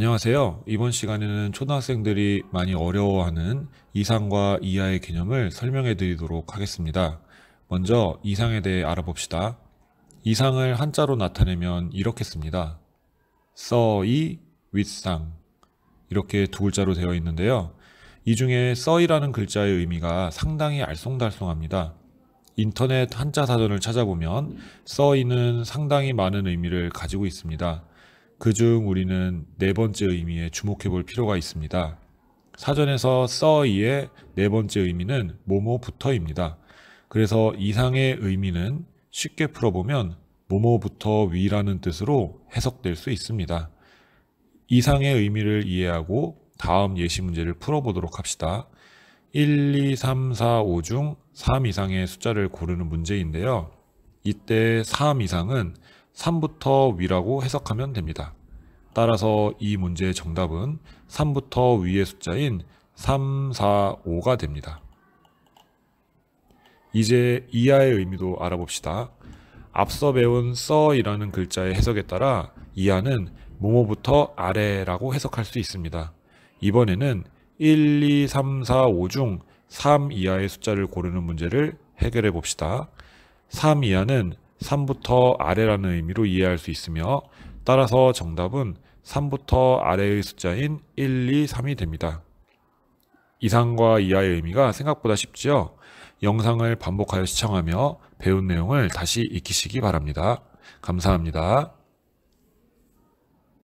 안녕하세요. 이번 시간에는 초등학생들이 많이 어려워하는 이상과 이하의 개념을 설명해 드리도록 하겠습니다. 먼저 이상에 대해 알아봅시다. 이상을 한자로 나타내면 이렇게 씁니다. 써이 윗상 이렇게 두 글자로 되어 있는데요. 이 중에 써이라는 글자의 의미가 상당히 알쏭달쏭합니다. 인터넷 한자 사전을 찾아보면 써이는 상당히 많은 의미를 가지고 있습니다. 그중 우리는 네 번째 의미에 주목해 볼 필요가 있습니다. 사전에서 써이의 네 번째 의미는 뭐뭐부터입니다. 그래서 이상의 의미는 쉽게 풀어보면 뭐뭐부터 위라는 뜻으로 해석될 수 있습니다. 이상의 의미를 이해하고 다음 예시 문제를 풀어보도록 합시다. 1, 2, 3, 4, 5 중 3 이상의 숫자를 고르는 문제인데요. 이때 3 이상은 3부터 위라고 해석하면 됩니다. 따라서 이 문제의 정답은 3부터 위의 숫자인 3, 4, 5가 됩니다. 이제 이하의 의미도 알아봅시다. 앞서 배운 써이라는 글자의 해석에 따라 이하는 모모부터 아래라고 해석할 수 있습니다. 이번에는 1, 2, 3, 4, 5 중 3 이하의 숫자를 고르는 문제를 해결해 봅시다. 3 이하는 3부터 아래라는 의미로 이해할 수 있으며 따라서 정답은 3부터 아래의 숫자인 1, 2, 3이 됩니다. 이상과 이하의 의미가 생각보다 쉽지요. 영상을 반복하여 시청하며 배운 내용을 다시 익히시기 바랍니다. 감사합니다.